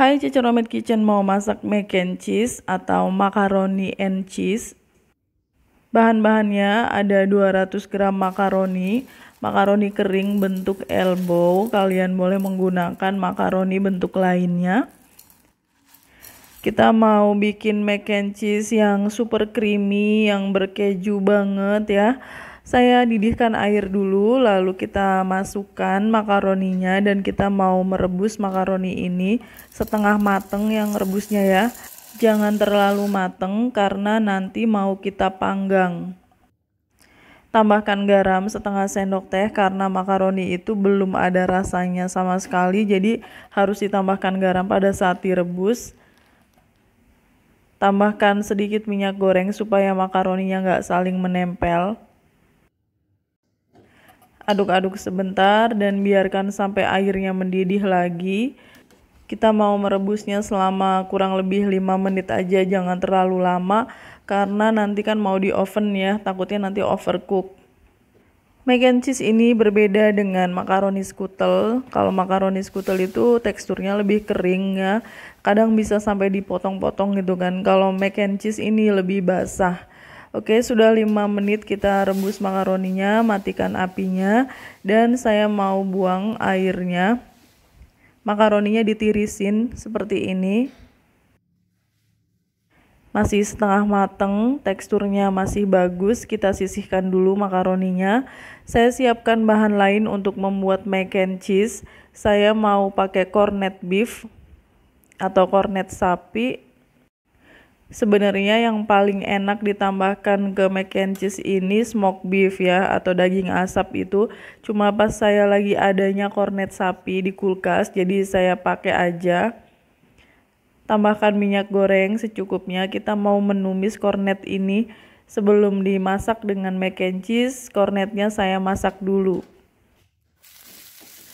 Hai Ciceromit Kitchen mau masak mac and cheese atau macaroni and cheese. Bahan-bahannya ada 200 gram makaroni, makaroni kering bentuk elbow, kalian boleh menggunakan makaroni bentuk lainnya. Kita mau bikin mac and cheese yang super creamy, yang berkeju banget ya saya didihkan air dulu lalu kita masukkan makaroninya dan kita mau merebus makaroni ini setengah mateng yang rebusnya ya jangan terlalu mateng karena nanti mau kita panggang tambahkan garam setengah sendok teh karena makaroni itu belum ada rasanya sama sekali jadi harus ditambahkan garam pada saat direbus tambahkan sedikit minyak goreng supaya makaroninya nggak saling menempel aduk-aduk sebentar dan biarkan sampai airnya mendidih lagi. Kita mau merebusnya selama kurang lebih 5 menit aja, jangan terlalu lama karena nanti kan mau di oven ya, takutnya nanti overcook. Mac and cheese ini berbeda dengan makaroni skutel. Kalau makaroni skutel itu teksturnya lebih kering ya. Kadang bisa sampai dipotong-potong gitu kan. Kalau mac and cheese ini lebih basah. Oke, sudah 5 menit kita rebus makaroninya, matikan apinya dan saya mau buang airnya. Makaroninya ditirisin seperti ini. Masih setengah mateng, teksturnya masih bagus, kita sisihkan dulu makaroninya. Saya siapkan bahan lain untuk membuat mac and cheese. Saya mau pakai cornet beef atau cornet sapi Sebenarnya yang paling enak ditambahkan ke mac and cheese ini smoked beef ya atau daging asap itu cuma pas saya lagi adanya kornet sapi di kulkas jadi saya pakai aja. Tambahkan minyak goreng secukupnya. Kita mau menumis kornet ini sebelum dimasak dengan mac and cheese. Kornetnya saya masak dulu.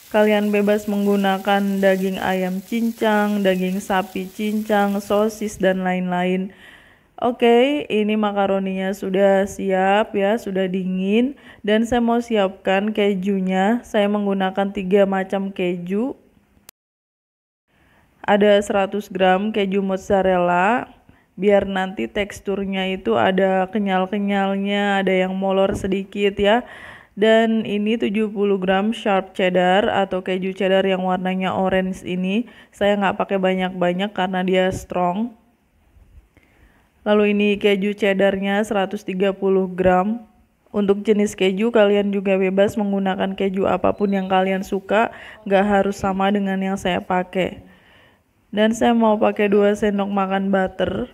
Kalian bebas menggunakan daging ayam cincang, daging sapi cincang, sosis, dan lain-lain. Oke, ini makaroninya sudah siap ya, sudah dingin. Dan saya mau siapkan kejunya. Saya menggunakan tiga macam keju. Ada 100 gram keju mozzarella. Biar nanti teksturnya itu ada kenyal-kenyalnya, ada yang molor sedikit ya. Dan ini 70 gram sharp cheddar atau keju cheddar yang warnanya orange ini. Saya nggak pakai banyak-banyak karena dia strong. Lalu ini keju cheddarnya 130 gram. Untuk jenis keju kalian juga bebas menggunakan keju apapun yang kalian suka, nggak harus sama dengan yang saya pakai. Dan saya mau pakai 2 sendok makan butter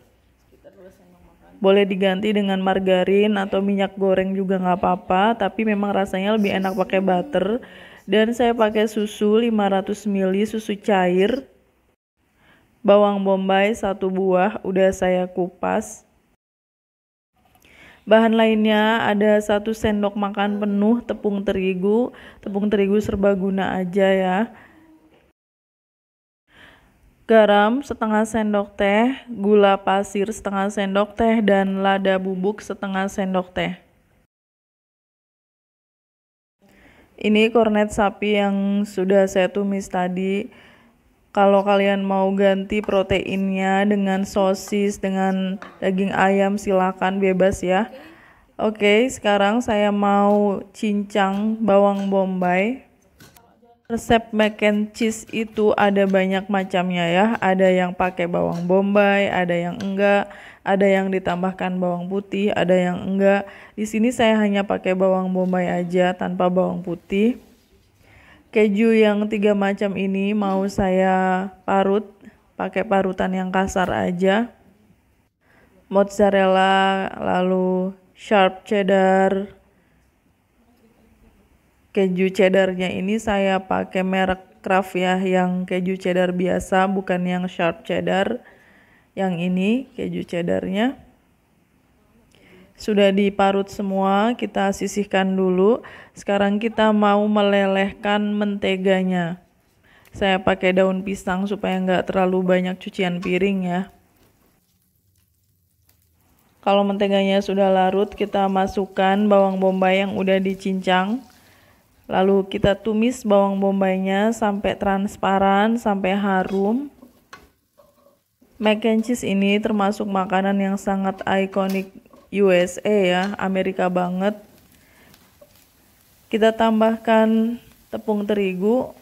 boleh diganti dengan margarin atau minyak goreng juga nggak apa-apa tapi memang rasanya lebih enak pakai butter dan saya pakai susu 500 ml susu cair bawang bombay satu buah udah saya kupas Bahan lainnya ada satu sendok makan penuh tepung terigu, tepung terigu serbaguna aja ya garam setengah sendok teh, gula pasir setengah sendok teh, dan lada bubuk setengah sendok teh. Ini kornet sapi yang sudah saya tumis tadi. Kalau kalian mau ganti proteinnya dengan sosis, dengan daging ayam, silakan bebas ya. Oke, sekarang saya mau cincang bawang bombay. Resep mac and cheese itu ada banyak macamnya ya. Ada yang pakai bawang bombay, ada yang enggak, ada yang ditambahkan bawang putih, ada yang enggak. Di sini saya hanya pakai bawang bombay aja tanpa bawang putih. Keju yang tiga macam ini mau saya parut pakai parutan yang kasar aja. Mozzarella, lalu sharp cheddar, keju cheddarnya ini saya pakai merek Kraft ya yang keju cheddar biasa bukan yang sharp cheddar yang ini keju cheddarnya sudah diparut semua kita sisihkan dulu sekarang kita mau melelehkan menteganya saya pakai daun pisang supaya nggak terlalu banyak cucian piring ya kalau menteganya sudah larut kita masukkan bawang bombay yang udah dicincang Lalu kita tumis bawang bombaynya sampai transparan, sampai harum. Mac and cheese ini termasuk makanan yang sangat ikonik USA ya, Amerika banget. Kita tambahkan tepung terigu.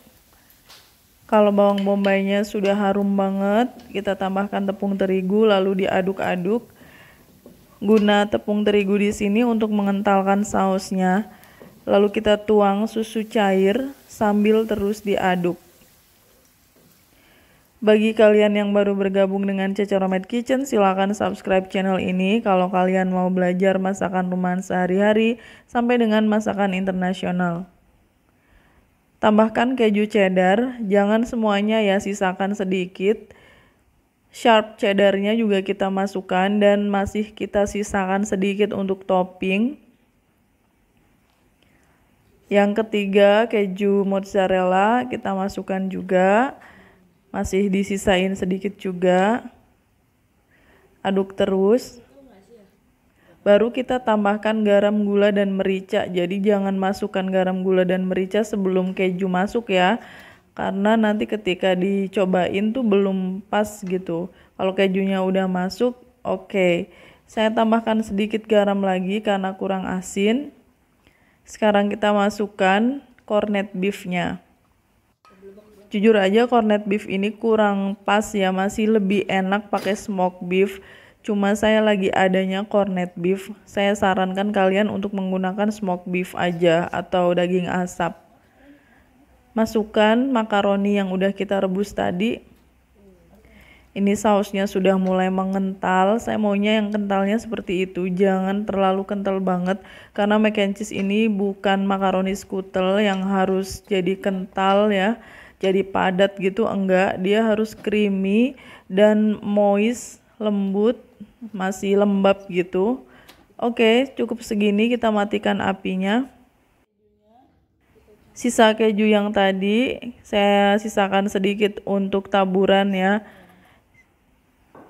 Kalau bawang bombaynya sudah harum banget, kita tambahkan tepung terigu lalu diaduk-aduk. Guna tepung terigu di sini untuk mengentalkan sausnya. Lalu kita tuang susu cair sambil terus diaduk. Bagi kalian yang baru bergabung dengan Cecoromet Kitchen, silakan subscribe channel ini kalau kalian mau belajar masakan rumahan sehari-hari sampai dengan masakan internasional. Tambahkan keju cheddar, jangan semuanya ya, sisakan sedikit. Sharp cheddarnya juga kita masukkan dan masih kita sisakan sedikit untuk topping. Yang ketiga, keju mozzarella kita masukkan juga. Masih disisain sedikit juga. Aduk terus. Baru kita tambahkan garam, gula, dan merica. Jadi jangan masukkan garam, gula, dan merica sebelum keju masuk ya. Karena nanti ketika dicobain tuh belum pas gitu. Kalau kejunya udah masuk, oke. Okay. Saya tambahkan sedikit garam lagi karena kurang asin. Sekarang kita masukkan cornet beefnya. Jujur aja cornet beef ini kurang pas ya, masih lebih enak pakai smoked beef. Cuma saya lagi adanya cornet beef, saya sarankan kalian untuk menggunakan smoked beef aja atau daging asap. Masukkan makaroni yang udah kita rebus tadi, ini sausnya sudah mulai mengental saya maunya yang kentalnya seperti itu jangan terlalu kental banget karena mac and cheese ini bukan makaroni skutel yang harus jadi kental ya jadi padat gitu enggak dia harus creamy dan moist lembut masih lembab gitu oke cukup segini kita matikan apinya sisa keju yang tadi saya sisakan sedikit untuk taburan ya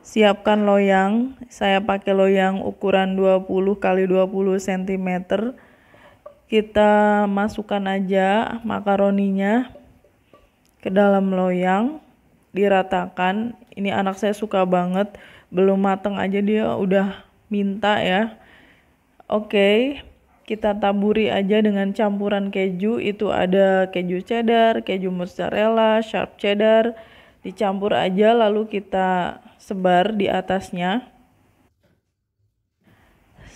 siapkan loyang saya pakai loyang ukuran 20 x 20 cm kita masukkan aja makaroninya ke dalam loyang diratakan ini anak saya suka banget belum mateng aja dia udah minta ya oke kita taburi aja dengan campuran keju itu ada keju cheddar keju mozzarella sharp cheddar dicampur aja lalu kita sebar di atasnya.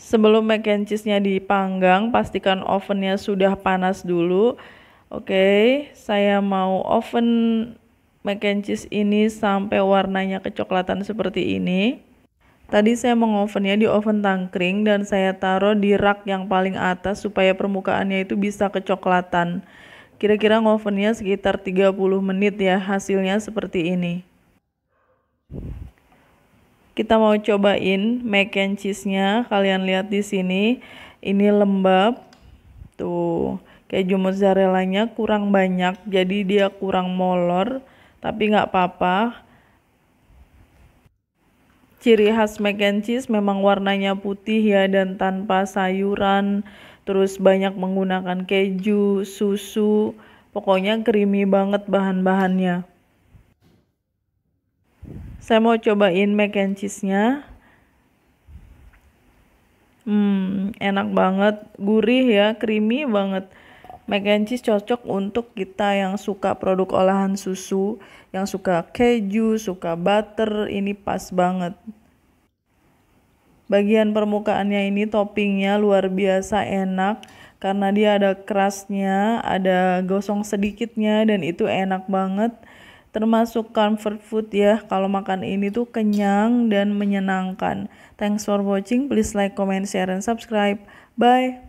Sebelum mac and cheese-nya dipanggang, pastikan ovennya sudah panas dulu. Oke, saya mau oven mac and cheese ini sampai warnanya kecoklatan seperti ini. Tadi saya mengovennya di oven tangkring dan saya taruh di rak yang paling atas supaya permukaannya itu bisa kecoklatan. Kira-kira ngovennya sekitar 30 menit ya, hasilnya seperti ini. Kita mau cobain mac and cheese-nya. Kalian lihat di sini, ini lembab. Tuh, keju mozzarella-nya kurang banyak, jadi dia kurang molor, tapi nggak apa-apa. Ciri khas mac and cheese memang warnanya putih ya dan tanpa sayuran, terus banyak menggunakan keju, susu, pokoknya creamy banget bahan-bahannya. Saya mau cobain mac and cheese-nya. Hmm, enak banget, gurih ya, creamy banget. Mac and cheese cocok untuk kita yang suka produk olahan susu, yang suka keju, suka butter, ini pas banget. Bagian permukaannya ini toppingnya luar biasa enak karena dia ada kerasnya, ada gosong sedikitnya dan itu enak banget. Termasuk comfort food ya, kalau makan ini tuh kenyang dan menyenangkan. Thanks for watching, please like, comment, share, and subscribe. Bye!